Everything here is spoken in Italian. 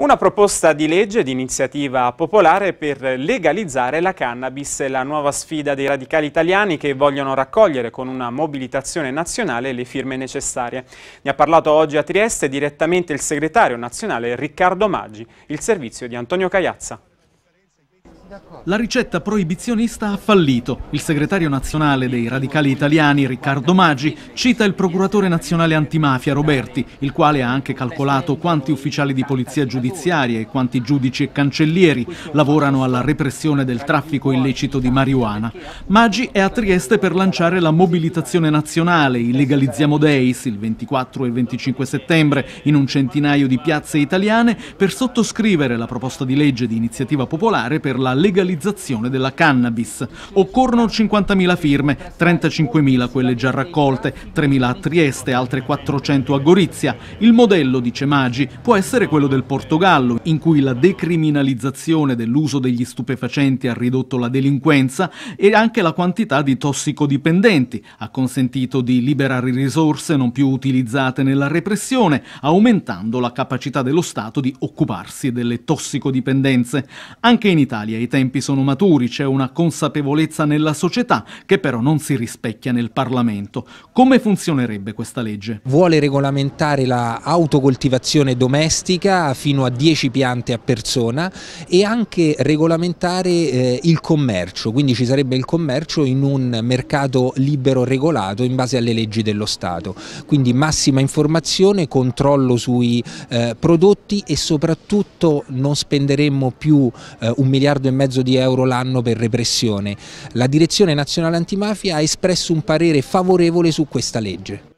Una proposta di legge di iniziativa popolare per legalizzare la cannabis è la nuova sfida dei radicali italiani che vogliono raccogliere con una mobilitazione nazionale le firme necessarie. Ne ha parlato oggi a Trieste direttamente il segretario nazionale Riccardo Maggi, il servizio di Antonio Cagliazza. La ricetta proibizionista ha fallito. Il segretario nazionale dei radicali italiani, Riccardo Maggi, cita il procuratore nazionale antimafia Roberti, il quale ha anche calcolato quanti ufficiali di polizia giudiziaria e quanti giudici e cancellieri lavorano alla repressione del traffico illecito di marijuana. Maggi è a Trieste per lanciare la mobilitazione nazionale, i Legalizziamo Deis, il 24 e il 25 settembre, in un centinaio di piazze italiane, per sottoscrivere la proposta di legge di iniziativa popolare per la legalizzazione della cannabis. Occorrono 50.000 firme, 35.000 quelle già raccolte, 3.000 a Trieste, altre 400 a Gorizia. Il modello, dice Maggi, può essere quello del Portogallo, in cui la decriminalizzazione dell'uso degli stupefacenti ha ridotto la delinquenza e anche la quantità di tossicodipendenti, ha consentito di liberare risorse non più utilizzate nella repressione, aumentando la capacità dello Stato di occuparsi delle tossicodipendenze. Anche in Italia i tempi sono maturi, c'è una consapevolezza nella società che però non si rispecchia nel Parlamento. Come funzionerebbe questa legge? Vuole regolamentare la autocoltivazione domestica fino a 10 piante a persona e anche regolamentare eh, il commercio, quindi ci sarebbe il commercio in un mercato libero regolato in base alle leggi dello Stato. Quindi massima informazione, controllo sui eh, prodotti e soprattutto non spenderemmo più eh, un miliardo e mezzo mezzo di euro l'anno per repressione. La Direzione Nazionale Antimafia ha espresso un parere favorevole su questa legge.